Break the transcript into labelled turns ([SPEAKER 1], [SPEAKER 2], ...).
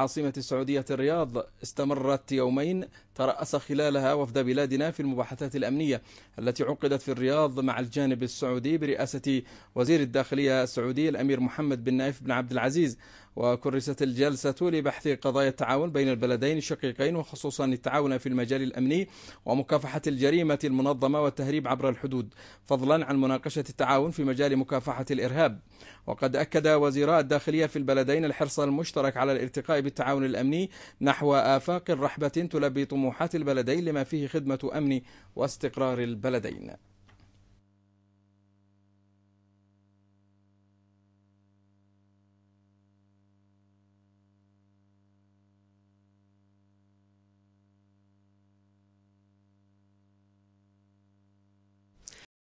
[SPEAKER 1] عاصمة السعودية الرياض استمرت يومين ترأس خلالها وفد بلادنا في المباحثات الأمنية التي عقدت في الرياض مع الجانب السعودي برئاسة وزير الداخلية السعودي الأمير محمد بن نايف بن عبد العزيز وكرست الجلسة لبحث قضايا التعاون بين البلدين الشقيقين وخصوصا التعاون في المجال الأمني ومكافحة الجريمة المنظمة والتهريب عبر الحدود فضلا عن مناقشة التعاون في مجال مكافحة الإرهاب وقد أكد وزيراء الداخلية في البلدين الحرص المشترك على الارتقاء بالتعاون الأمني نحو آفاق رحبة تلبي طموحات طموحات البلدين لما فيه خدمة أمن واستقرار البلدين